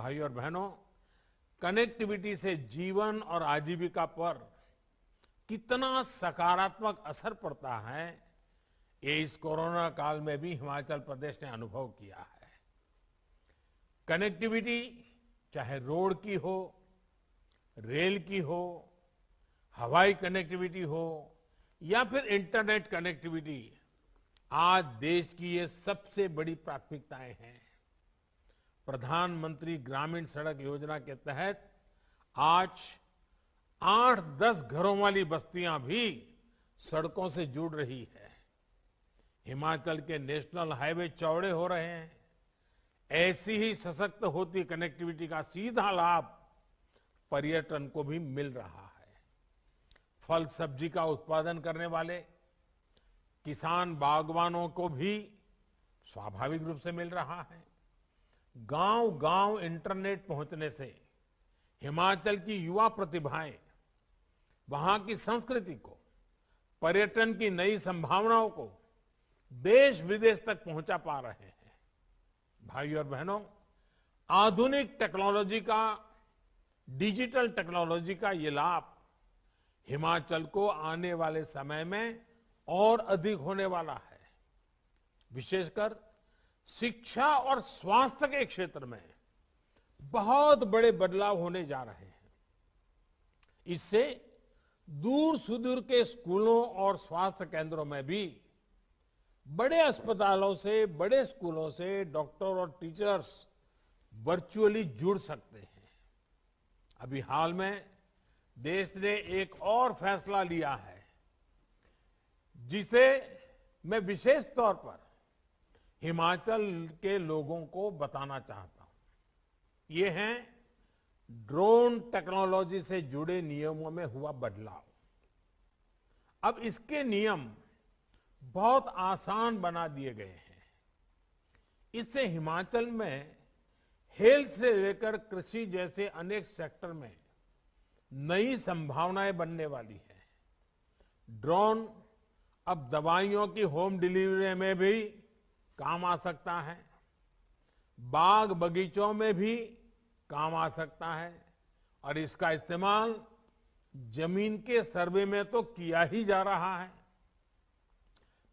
भाई और बहनों कनेक्टिविटी से जीवन और आजीविका पर कितना सकारात्मक असर पड़ता है ये इस कोरोना काल में भी हिमाचल प्रदेश ने अनुभव किया है कनेक्टिविटी चाहे रोड की हो रेल की हो हवाई कनेक्टिविटी हो या फिर इंटरनेट कनेक्टिविटी आज देश की ये सबसे बड़ी प्राथमिकताएं हैं प्रधानमंत्री ग्रामीण सड़क योजना के तहत आज आठ दस घरों वाली बस्तियां भी सड़कों से जुड़ रही है हिमाचल के नेशनल हाईवे चौड़े हो रहे हैं ऐसी ही सशक्त होती कनेक्टिविटी का सीधा लाभ पर्यटन को भी मिल रहा है फल सब्जी का उत्पादन करने वाले किसान बागवानों को भी स्वाभाविक रूप से मिल रहा है गांव गांव इंटरनेट पहुंचने से हिमाचल की युवा प्रतिभाएं वहां की संस्कृति को पर्यटन की नई संभावनाओं को देश विदेश तक पहुंचा पा रहे हैं भाइयों और बहनों आधुनिक टेक्नोलॉजी का डिजिटल टेक्नोलॉजी का ये लाभ हिमाचल को आने वाले समय में और अधिक होने वाला है विशेषकर शिक्षा और स्वास्थ्य के क्षेत्र में बहुत बड़े बदलाव होने जा रहे हैं इससे दूर सुदूर के स्कूलों और स्वास्थ्य केंद्रों में भी बड़े अस्पतालों से बड़े स्कूलों से डॉक्टर और टीचर्स वर्चुअली जुड़ सकते हैं अभी हाल में देश ने एक और फैसला लिया है जिसे मैं विशेष तौर पर हिमाचल के लोगों को बताना चाहता हूं ये है ड्रोन टेक्नोलॉजी से जुड़े नियमों में हुआ बदलाव अब इसके नियम बहुत आसान बना दिए गए हैं इससे हिमाचल में हेल्थ से लेकर कृषि जैसे अनेक सेक्टर में नई संभावनाएं बनने वाली है ड्रोन अब दवाइयों की होम डिलीवरी में भी काम आ सकता है बाग बगीचों में भी काम आ सकता है और इसका इस्तेमाल जमीन के सर्वे में तो किया ही जा रहा है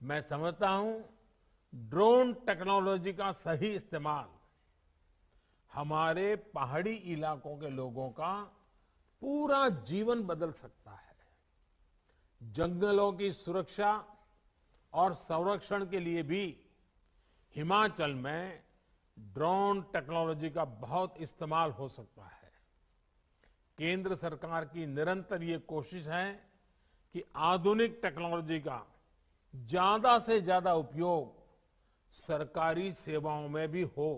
मैं समझता हूं ड्रोन टेक्नोलॉजी का सही इस्तेमाल हमारे पहाड़ी इलाकों के लोगों का पूरा जीवन बदल सकता है जंगलों की सुरक्षा और संरक्षण के लिए भी हिमाचल में ड्रोन टेक्नोलॉजी का बहुत इस्तेमाल हो सकता है केंद्र सरकार की निरंतर ये कोशिश है कि आधुनिक टेक्नोलॉजी का ज्यादा से ज्यादा उपयोग सरकारी सेवाओं में भी हो